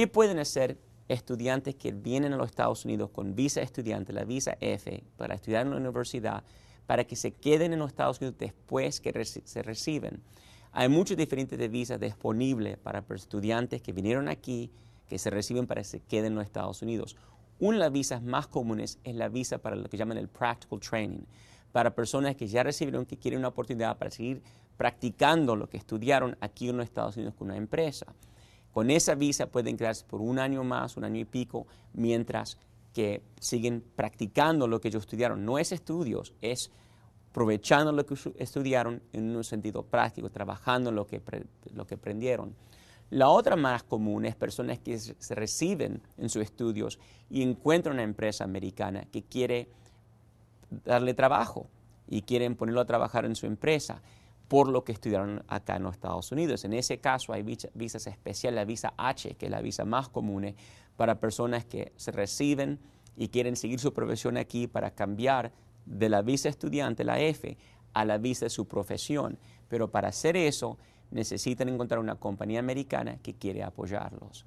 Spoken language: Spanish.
¿Qué pueden hacer estudiantes que vienen a los Estados Unidos con visa estudiante, la visa F, para estudiar en la universidad, para que se queden en los Estados Unidos después que se reciben? Hay muchos diferentes de visas disponibles para estudiantes que vinieron aquí, que se reciben para que se queden en los Estados Unidos. Una de las visas más comunes es la visa para lo que llaman el practical training, para personas que ya recibieron, que quieren una oportunidad para seguir practicando lo que estudiaron aquí en los Estados Unidos con una empresa. Con esa visa pueden quedarse por un año más, un año y pico, mientras que siguen practicando lo que ellos estudiaron. No es estudios, es aprovechando lo que estudiaron en un sentido práctico, trabajando lo que, lo que aprendieron. La otra más común es personas que se reciben en sus estudios y encuentran una empresa americana que quiere darle trabajo y quieren ponerlo a trabajar en su empresa por lo que estudiaron acá en los Estados Unidos. En ese caso hay visas especiales, la visa H, que es la visa más común eh, para personas que se reciben y quieren seguir su profesión aquí para cambiar de la visa estudiante, la F, a la visa de su profesión. Pero para hacer eso necesitan encontrar una compañía americana que quiere apoyarlos.